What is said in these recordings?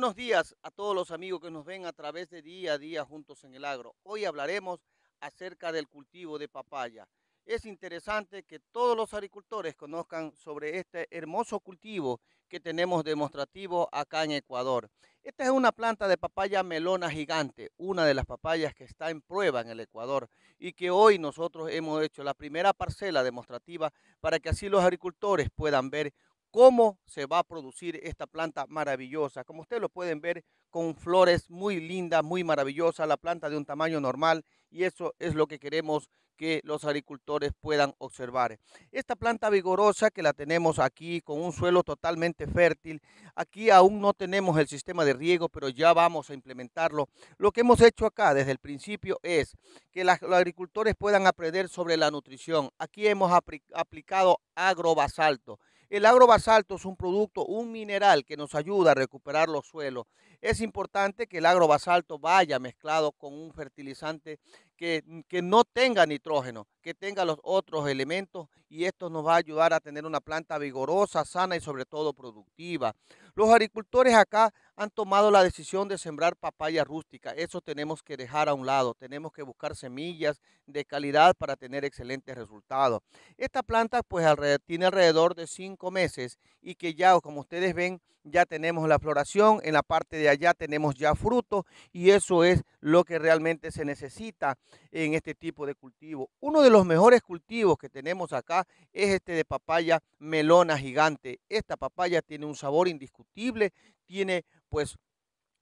Buenos días a todos los amigos que nos ven a través de día a día juntos en el agro. Hoy hablaremos acerca del cultivo de papaya. Es interesante que todos los agricultores conozcan sobre este hermoso cultivo que tenemos demostrativo acá en Ecuador. Esta es una planta de papaya melona gigante, una de las papayas que está en prueba en el Ecuador y que hoy nosotros hemos hecho la primera parcela demostrativa para que así los agricultores puedan ver cómo se va a producir esta planta maravillosa. Como ustedes lo pueden ver, con flores muy lindas, muy maravillosas, la planta de un tamaño normal y eso es lo que queremos que los agricultores puedan observar. Esta planta vigorosa que la tenemos aquí con un suelo totalmente fértil, aquí aún no tenemos el sistema de riego, pero ya vamos a implementarlo. Lo que hemos hecho acá desde el principio es que los agricultores puedan aprender sobre la nutrición. Aquí hemos aplicado agrobasalto. El agrobasalto es un producto, un mineral que nos ayuda a recuperar los suelos es importante que el agrobasalto vaya mezclado con un fertilizante mm, que, no tenga nitrógeno, que tenga los otros elementos y esto nos va a ayudar a tener una planta vigorosa, sana y sobre todo productiva. Los agricultores acá han tomado la decisión de sembrar papaya rústica. Eso tenemos que dejar a un lado. Tenemos que buscar semillas de calidad para tener excelentes resultados. Esta planta pues tiene alrededor de cinco meses y que ya, como ustedes ven, ya tenemos la floración, en la parte de allá tenemos ya frutos y eso es lo que realmente se necesita en este tipo de cultivo. Uno de los mejores cultivos que tenemos acá es este de papaya melona gigante. Esta papaya tiene un sabor indiscutible, tiene pues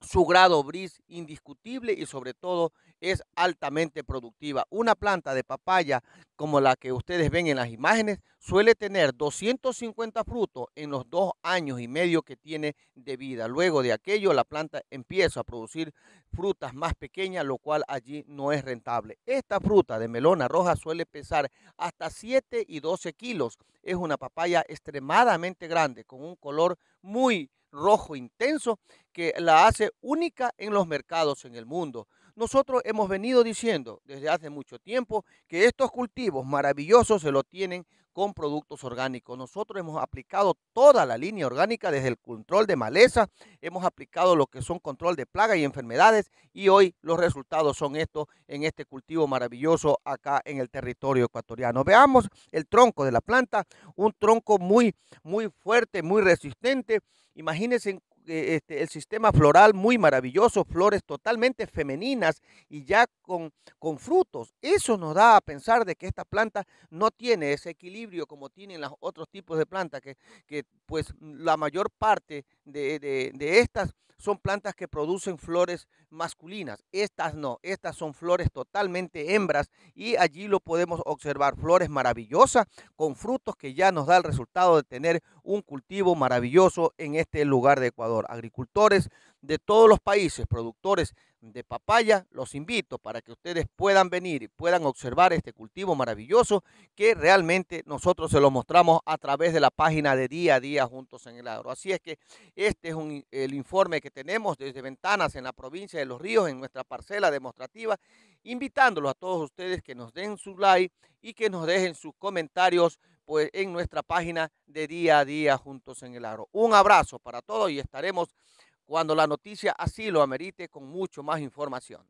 su grado bris indiscutible y sobre todo es altamente productiva. Una planta de papaya como la que ustedes ven en las imágenes suele tener 250 frutos en los dos años y medio que tiene de vida. Luego de aquello la planta empieza a producir frutas más pequeñas, lo cual allí no es rentable. Esta fruta de melona roja suele pesar hasta 7 y 12 kilos. Es una papaya extremadamente grande con un color muy rojo intenso que la hace única en los mercados en el mundo. Nosotros hemos venido diciendo desde hace mucho tiempo que estos cultivos maravillosos se lo tienen con productos orgánicos. Nosotros hemos aplicado toda la línea orgánica desde el control de maleza, hemos aplicado lo que son control de plagas y enfermedades y hoy los resultados son estos en este cultivo maravilloso acá en el territorio ecuatoriano. Veamos el tronco de la planta, un tronco muy muy fuerte, muy resistente. Imagínense e, este, el sistema floral muy maravilloso, flores totalmente femeninas y ya con, con frutos. Eso nos da a pensar de que esta planta no tiene ese equilibrio como tienen los otros tipos de plantas, que, que pues la mayor parte de, de, de estas son plantas que producen flores masculinas. Estas no, estas son flores totalmente hembras y allí lo podemos observar, flores maravillosas con frutos que ya nos da el resultado de tener un cultivo maravilloso en este lugar de Ecuador. Agricultores de todos los países, productores de papaya, los invito para que ustedes puedan venir y puedan observar este cultivo maravilloso que realmente nosotros se lo mostramos a través de la página de día a día juntos en el agro. Así es que este es un, el informe que tenemos desde Ventanas en la provincia de Los Ríos, en nuestra parcela demostrativa, invitándolos a todos ustedes que nos den su like y que nos dejen sus comentarios pues, en nuestra página de día a día juntos en el agro. Un abrazo para todos y estaremos cuando la noticia así lo amerite con mucho más información.